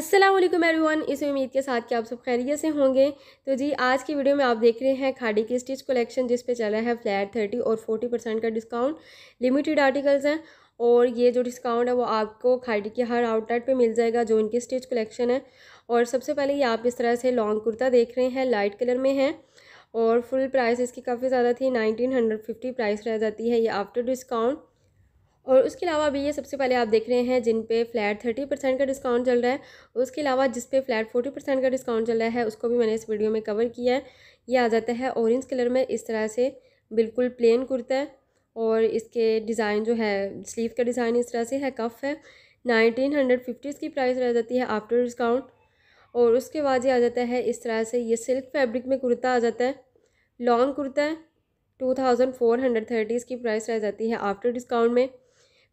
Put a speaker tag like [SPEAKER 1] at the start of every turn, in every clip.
[SPEAKER 1] अस्सलाम वालेकुम एवरीवन इस उम्मीद के साथ कि आप सब खैरियत से होंगे तो जी आज की वीडियो में आप देख रहे हैं खाड़ी की स्टिच कलेक्शन जिस पे चल रहा है फ्लैट थर्टी और फोर्टी परसेंट का डिस्काउंट लिमिटेड आर्टिकल्स हैं और ये जो डिस्काउंट है वो आपको खाड़ी के हर आउटलेट पे मिल जाएगा जो इनकी स्टिच कलेक्शन है और सबसे पहले ये आप इस तरह से लॉन्ग कुर्ता देख रहे हैं लाइट कलर में है और फुल प्राइस इसकी काफ़ी ज़्यादा थी नाइनटीन प्राइस रह जाती है ये आफ्टर डिस्काउंट और उसके अलावा अभी ये सबसे पहले आप देख रहे हैं जिन पे फ्लैट थर्टी परसेंट का डिस्काउंट चल रहा है उसके अलावा जिस पे फ्लैट फोर्टी परसेंट का डिस्काउंट चल रहा है उसको भी मैंने इस वीडियो में कवर किया है ये आ जाता है ऑरेंज कलर में इस तरह से बिल्कुल प्लेन कुर्ता है और इसके डिज़ाइन जो है स्लीव का डिज़ाइन इस तरह से है कफ है नाइनटीन हंड्रेड फिफ्टी इसकी प्राइस रह जाती है आफ्टर डिस्काउंट और उसके बाद ये आ जाता है इस तरह से ये सिल्क फैब्रिक में कुर्ता आ जाता है लॉन्ग कुर्ता है two thousand four hundred thirty इसकी प्राइस रह जाती है आफ्टर डिस्काउंट में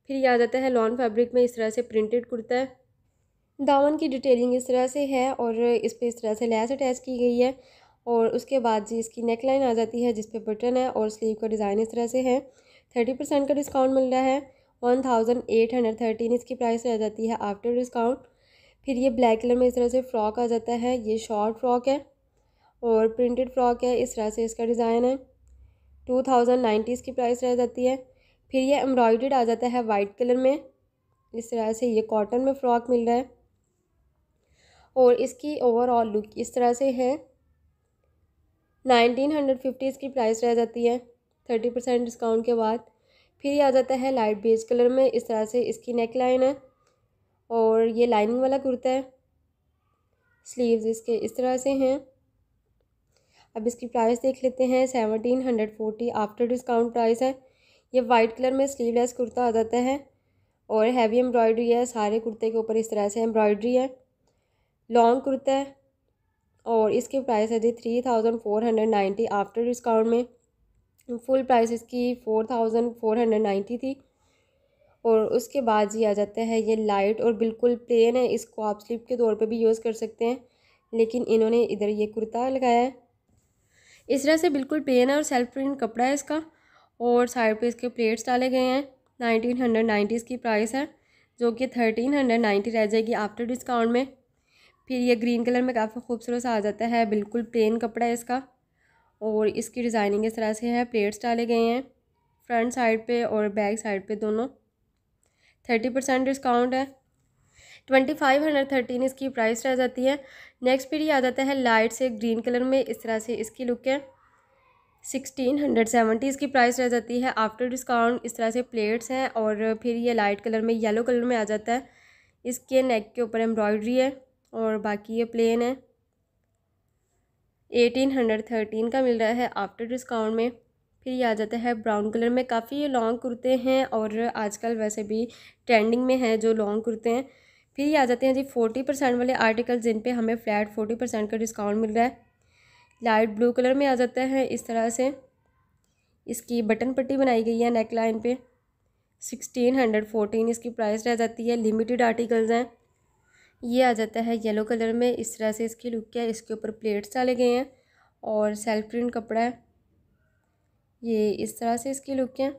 [SPEAKER 1] फिर ये आ जाता है लॉन फैब्रिक में इस तरह से प्रिंटेड कुर्ता है दामन की डिटेलिंग इस तरह से है और इस पर इस तरह से लैस अटैच की गई है और उसके बाद जी इसकी नेक लाइन आ जाती है जिस पर बटन है और स्लीव का डिज़ाइन इस तरह से है थर्टी परसेंट का डिस्काउंट मिल रहा है one thousand eight hundred thirteen इसकी प्राइस रह जाती है आफ्टर डिस्काउंट फिर ये ब्लैक कलर में इस तरह से फ़्रॉक आ जाता है ये शॉर्ट फ्रॉक है और प्रिंटेड फ्रॉक है इस तरह से इसका डिज़ाइन है टू थाउजेंड नाइन्टी इसकी प्राइस रह जाती है फिर ये एम्ब्रॉयड आ जाता है वाइट कलर में इस तरह से ये कॉटन में फ़्रॉक मिल रहा है और इसकी ओवरऑल लुक इस तरह से है नाइनटीन हंड्रेड फिफ्टी इसकी प्राइस रह जाती है थर्टी परसेंट डिस्काउंट के बाद फिर ये आ जाता है लाइट बेज कलर में इस तरह से इसकी नेक लाइन है और ये लाइनिंग वाला कुर्ता है स्लीव्स इसके इस तरह से हैं अब इसकी प्राइस देख लेते हैं seventeen hundred forty after discount price है ये वाइट कलर में स्लीवलेस कुर्ता आ जाता है और हैवी एम्ब्रॉयडरी है सारे कुर्ते के ऊपर इस तरह से एम्ब्रॉयडरी है लॉन्ग कुर्ता है और इसकी प्राइस है जी three thousand four hundred ninety after discount में फुल प्राइस इसकी four thousand four hundred ninety थी और उसके बाद जी आ जाता है ये लाइट और बिल्कुल प्लेन है इसको आप स्लिप के तौर पे भी यूज़ कर सकते हैं लेकिन इन्होंने इधर ये कुर्ता लगाया है इस तरह से बिल्कुल प्लेन है और सेल्फ प्रिंट कपड़ा है इसका और साइड पे इसके प्लेट्स डाले गए हैं नाइनटीन हंड्रेड नाइन्टी इसकी प्राइस है जो कि थर्टीन हंड्रेड नाइन्टी रह जाएगी आफ्टर डिस्काउंट में फिर ये ग्रीन कलर में काफ़ी खूबसूरत सा आ जाता है बिल्कुल प्लेन कपड़ा है इसका और इसकी डिज़ाइनिंग इस तरह से है प्लेट्स डाले गए हैं फ्रंट साइड पर और बैक साइड पर दोनों थर्टी परसेंट डिस्काउंट है ट्वेंटी फाइव हंड्रेड थर्टीन इसकी प्राइस रह जाती है नेक्स्ट फिर ये आ जाता है लाइट से ग्रीन कलर में इस तरह से इसकी लुक है सिक्सटीन हंड्रेड सेवेंटी इसकी प्राइस रह जाती है आफ्टर डिस्काउंट इस तरह से प्लेट्स हैं और फिर ये लाइट कलर में येलो कलर में आ जाता है इसके नेक के ऊपर एम्ब्रॉयडरी है और बाकी ये प्लेन है एटीन हंड्रेड थर्टीन का मिल रहा है आफ्टर डिस्काउंट में फिर ये आ जाता है ब्राउन कलर में काफ़ी ये लॉन्ग कुर्ते हैं और आजकल वैसे भी ट्रेंडिंग में है जो लॉन्ग कुर्ते हैं फिर ये आ जाते हैं जी फोर्टी परसेंट वाले आर्टिकल जिन पे हमें फ्लैट फोर्टी परसेंट का डिस्काउंट मिल रहा है लाइट ब्लू कलर में आ जाता है इस तरह से इसकी बटन पट्टी बनाई गई है नेक लाइन पर सिक्सटीन हंड्रेड फोर्टीन इसकी प्राइस रह जाती है लिमिटेड आर्टिकल्स हैं ये आ जाता है येलो कलर में इस तरह से इसकी लुक है इसके ऊपर प्लेट्स डाले गए हैं और सेल्फ प्रिंट कपड़ा है ये इस तरह से इसकी लुक है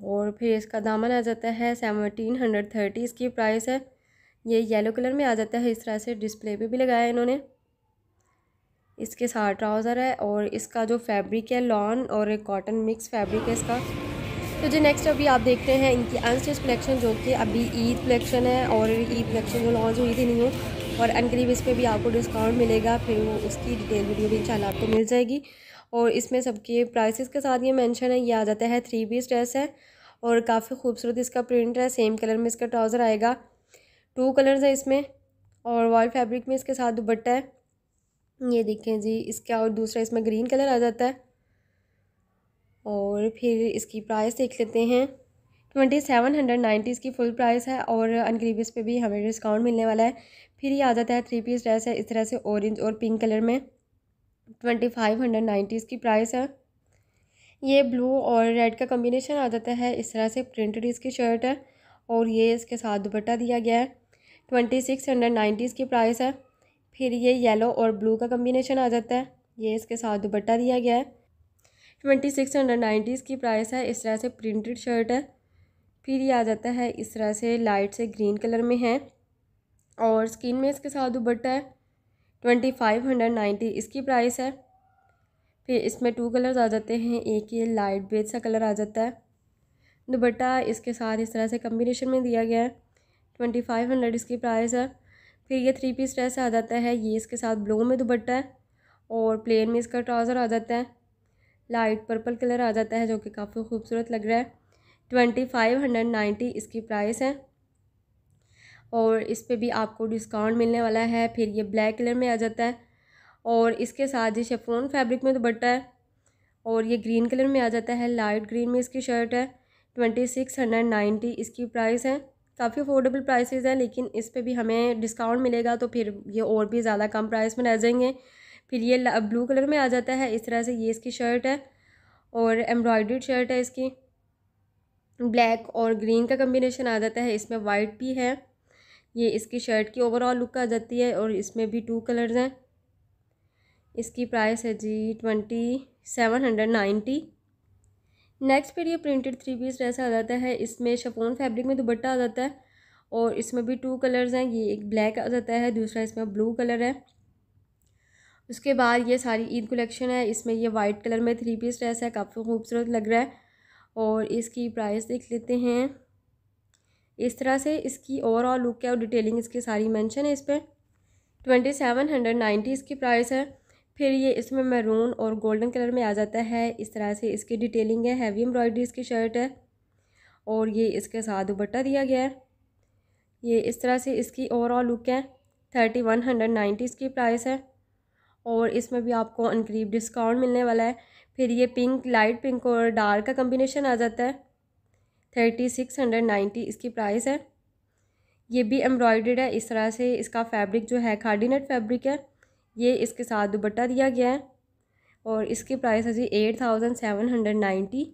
[SPEAKER 1] और फिर इसका दामन आ जाता है सेवनटीन हंड्रेड थर्टी इसकी प्राइस है ये येलो कलर में आ जाता है इस तरह से डिस्प्ले पे भी लगाया है इन्होंने इसके साथ ट्राउज़र है और इसका जो फैब्रिक है लॉन और कॉटन मिक्स फैब्रिक है इसका तो जो नेक्स्ट अभी आप देखते हैं इनकी अनस्टिच कलेक्शन जो कि अभी ईद कलेक्शन है और ईद कलेक्शन जो लॉन्च हुई थी हो और अनकरीब इस पर भी आपको डिस्काउंट मिलेगा फिर वो उसकी डिटेल वीडियो भी चाल आपको मिल जाएगी और इसमें सबके प्राइसेस के साथ ये मेंशन है ये आ जाता है थ्री पीस ड्रेस है और काफ़ी खूबसूरत इसका प्रिंट है सेम कलर में इसका ट्राउज़र आएगा टू कलर्स है इसमें और वॉल फैब्रिक में इसके साथ दुपट्टा है ये देखें जी इसका और दूसरा इसमें ग्रीन कलर आ जाता है और फिर इसकी प्राइस देख लेते हैं ट्वेंटी सेवन हंड्रेड नाइन्टी इसकी फुल प्राइस है और अनग्रीबिस पे पर भी हमें डिस्काउंट मिलने वाला है फिर ये आ जाता है थ्री पीस ड्रेस है इस तरह से ऑरेंज और पिंक कलर में ट्वेंटी फाइव हंड्रेड नाइन्टी इसकी प्राइस है ये ब्लू और रेड का कम्बिनेशन आ जाता है इस तरह से प्रिंटेड इसकी शर्ट है और ये इसके साथ दुपट्टा दिया गया है ट्वेंटी सिक्स हंड्रेड नाइन्टी इसकी प्राइस है फिर ये येलो और ब्लू का कम्बिनेशन आ जाता है ये इसके साथ दुपट्टा दिया गया है ट्वेंटी सिक्स हंड्रेड नाइन्टीज़ की प्राइस है इस तरह से प्रिंटेड शर्ट है फिर ये आ जाता है इस तरह से लाइट से ग्रीन कलर में है और स्किन में इसके साथ दुपट्टा है ट्वेंटी फाइव हंड्रेड नाइन्टी इसकी प्राइस है फिर इसमें टू कलर्स आ जाते हैं एक ये लाइट बेज सा कलर आ जाता है दुपट्टा इसके साथ इस तरह से कम्बिनेशन में दिया गया है ट्वेंटी फाइव हंड्रेड इसकी प्राइस है फिर ये थ्री पीस ड्रेस आ जाता है ये इसके साथ ब्लू में दुबट्टा है और प्लेन में इसका ट्राउज़र आ जाता है लाइट पर्पल कलर आ जाता है जो कि काफ़ी खूबसूरत लग रहा है ट्वेंटी फाइव हंड्रेड नाइन्टी इसकी प्राइस है और इस पर भी आपको डिस्काउंट मिलने वाला है फिर ये ब्लैक कलर में आ जाता है और इसके साथ ये शेफोन फैब्रिक में दुबट्टा है और ये ग्रीन कलर में आ जाता है लाइट ग्रीन में इसकी शर्ट है ट्वेंटी सिक्स हंड्रेड नाइन्टी इसकी प्राइस है काफ़ी अफोर्डेबल प्राइसेस हैं लेकिन इस पर भी हमें डिस्काउंट मिलेगा तो फिर ये और भी ज़्यादा कम प्राइस में रह जाएंगे फिर ये ब्लू कलर में आ जाता है इस तरह से ये इसकी शर्ट है और एम्ब्रॉयड्रीड शर्ट है इसकी ब्लैक और ग्रीन का कम्बिनेशन आ जाता है इसमें वाइट भी है ये इसकी शर्ट की ओवरऑल लुक आ जाती है और इसमें भी टू कलर्स हैं इसकी प्राइस है जी twenty seven hundred ninety next फिर ये प्रिंटेड थ्री पीस ड्रेस आ जाता है इसमें शफोन फैब्रिक में दुपट्टा आ जाता है और इसमें भी टू कलर्स हैं ये एक ब्लैक आ जाता है दूसरा इसमें ब्लू कलर है उसके बाद ये सारी ईद कलेक्शन है इसमें ये वाइट कलर में थ्री पीस ड्रेस है काफ़ी खूबसूरत लग रहा है और इसकी प्राइस देख लेते हैं इस तरह से इसकी ओवरऑल लुक है और डिटेलिंग इसकी सारी मेंशन है इस पर ट्वेंटी सेवन हंड्रेड नाइन्टी इसकी प्राइस है फिर ये इसमें मैरून और गोल्डन कलर में आ जाता है इस तरह से इसकी डिटेलिंग है हैवी एम्ब्रॉयडरी इसकी शर्ट है और ये इसके साथ दुपट्टा दिया गया है ये इस तरह से इसकी ओवरऑल लुक है थर्टी वन हंड्रेड नाइन्टी इसकी प्राइस है और इसमें भी आपको अनकरीब डिस्काउंट मिलने वाला है फिर ये पिंक लाइट पिंक और डार्क का कम्बिनेशन आ जाता है थर्टी सिक्स हंड्रेड नाइन्टी इसकी प्राइस है ये भी एम्ब्रॉयड्रेड है इस तरह से इसका फैब्रिक जो है खाडी फैब्रिक है ये इसके साथ दुबट्टा दिया गया है और इसकी प्राइस है जी eight thousand seven hundred ninety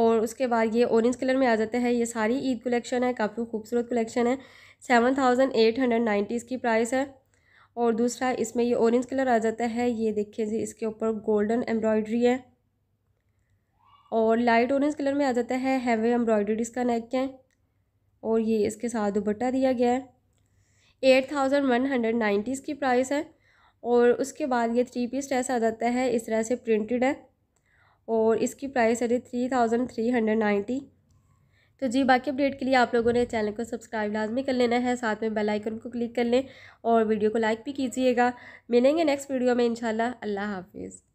[SPEAKER 1] और उसके बाद ये ऑरेंज कलर में आ जाता है ये सारी ईद कलेक्शन है काफ़ी खूबसूरत कलेक्शन है seven thousand eight hundred ninety इसकी प्राइस है और दूसरा इसमें ये ऑरेंज कलर आ जाता है ये देखिए जी इसके ऊपर गोल्डन एम्ब्रॉयडरी है और लाइट ऑरेंज कलर में आ जाता है हैवी एम्ब्रॉयडरी इसका नेक है और ये इसके साथ दुबट्टा दिया गया है eight thousand one hundred ninety इसकी प्राइस है और उसके बाद ये थ्री पीस ड्रेस आ जाता है इस तरह से प्रिंटेड है और इसकी प्राइस है three thousand three hundred ninety तो जी बाकी अपडेट के लिए आप लोगों ने चैनल को सब्सक्राइब लाजमी कर लेना है साथ में बेल आइकन को क्लिक कर लें और वीडियो को लाइक भी कीजिएगा मिलेंगे नेक्स्ट वीडियो में इंशाल्लाह अल्लाह हाफिज़